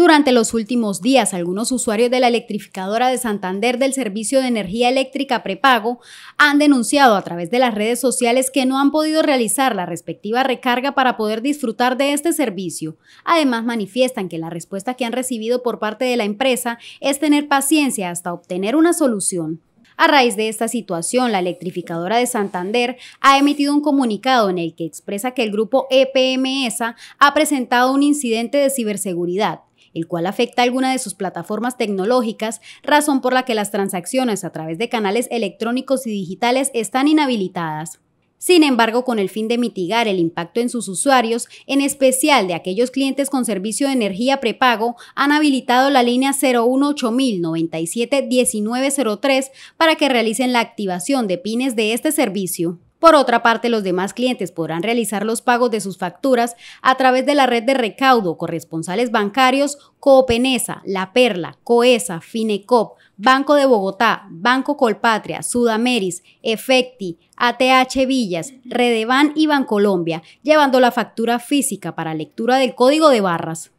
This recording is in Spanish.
Durante los últimos días, algunos usuarios de la electrificadora de Santander del Servicio de Energía Eléctrica Prepago han denunciado a través de las redes sociales que no han podido realizar la respectiva recarga para poder disfrutar de este servicio. Además, manifiestan que la respuesta que han recibido por parte de la empresa es tener paciencia hasta obtener una solución. A raíz de esta situación, la electrificadora de Santander ha emitido un comunicado en el que expresa que el grupo EPMSA ha presentado un incidente de ciberseguridad el cual afecta a alguna de sus plataformas tecnológicas, razón por la que las transacciones a través de canales electrónicos y digitales están inhabilitadas. Sin embargo, con el fin de mitigar el impacto en sus usuarios, en especial de aquellos clientes con servicio de energía prepago, han habilitado la línea 018097-1903 para que realicen la activación de pines de este servicio. Por otra parte, los demás clientes podrán realizar los pagos de sus facturas a través de la red de recaudo, corresponsales bancarios, Coopenesa, La Perla, Coesa, Finecop, Banco de Bogotá, Banco Colpatria, Sudameris, Efecti, ATH Villas, Redevan y Bancolombia, llevando la factura física para lectura del código de barras.